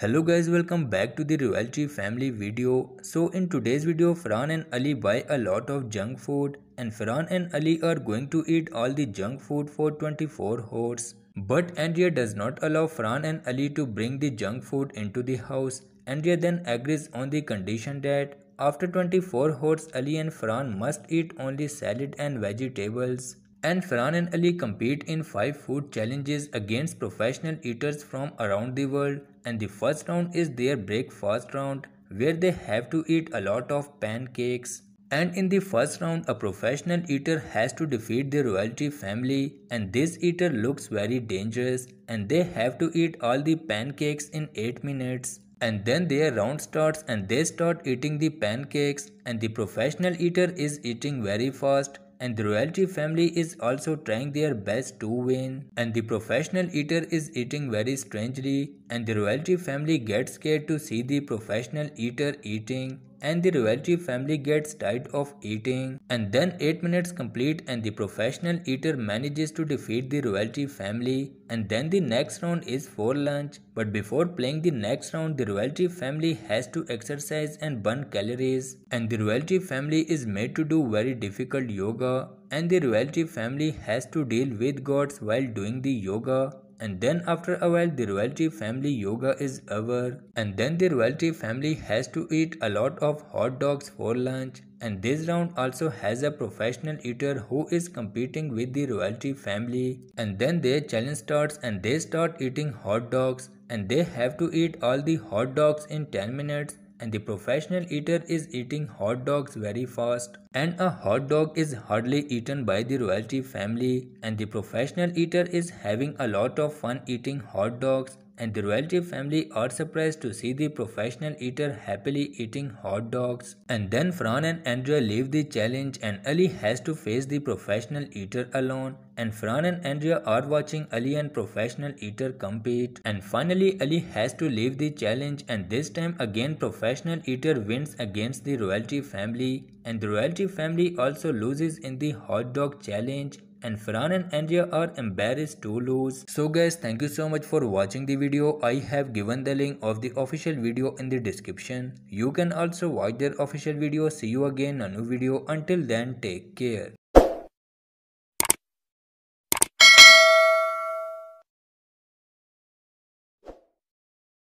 hello guys welcome back to the royalty family video so in today's video Farhan and Ali buy a lot of junk food and Farhan and Ali are going to eat all the junk food for 24 hours but Andrea does not allow Farhan and Ali to bring the junk food into the house Andrea then agrees on the condition that after 24 hours Ali and Farhan must eat only salad and vegetables and Farhan and Ali compete in 5 food challenges against professional eaters from around the world and the first round is their breakfast round where they have to eat a lot of pancakes and in the first round a professional eater has to defeat the royalty family and this eater looks very dangerous and they have to eat all the pancakes in 8 minutes and then their round starts and they start eating the pancakes and the professional eater is eating very fast and the royalty family is also trying their best to win. And the professional eater is eating very strangely and the royalty family gets scared to see the professional eater eating and the royalty family gets tired of eating and then 8 minutes complete and the professional eater manages to defeat the royalty family and then the next round is for lunch but before playing the next round the royalty family has to exercise and burn calories and the royalty family is made to do very difficult yoga and the royalty family has to deal with gods while doing the yoga and then after a while the royalty family yoga is over and then the royalty family has to eat a lot of hot dogs for lunch and this round also has a professional eater who is competing with the royalty family and then their challenge starts and they start eating hot dogs and they have to eat all the hot dogs in 10 minutes and the professional eater is eating hot dogs very fast and a hot dog is hardly eaten by the royalty family and the professional eater is having a lot of fun eating hot dogs and the royalty family are surprised to see the professional eater happily eating hot dogs. And then Fran and Andrea leave the challenge and Ali has to face the professional eater alone. And Fran and Andrea are watching Ali and professional eater compete. And finally Ali has to leave the challenge and this time again professional eater wins against the royalty family. And the royalty family also loses in the hot dog challenge and Iran and Andrea are embarrassed to lose. So guys thank you so much for watching the video. I have given the link of the official video in the description. You can also watch their official video. See you again in a new video. Until then take care.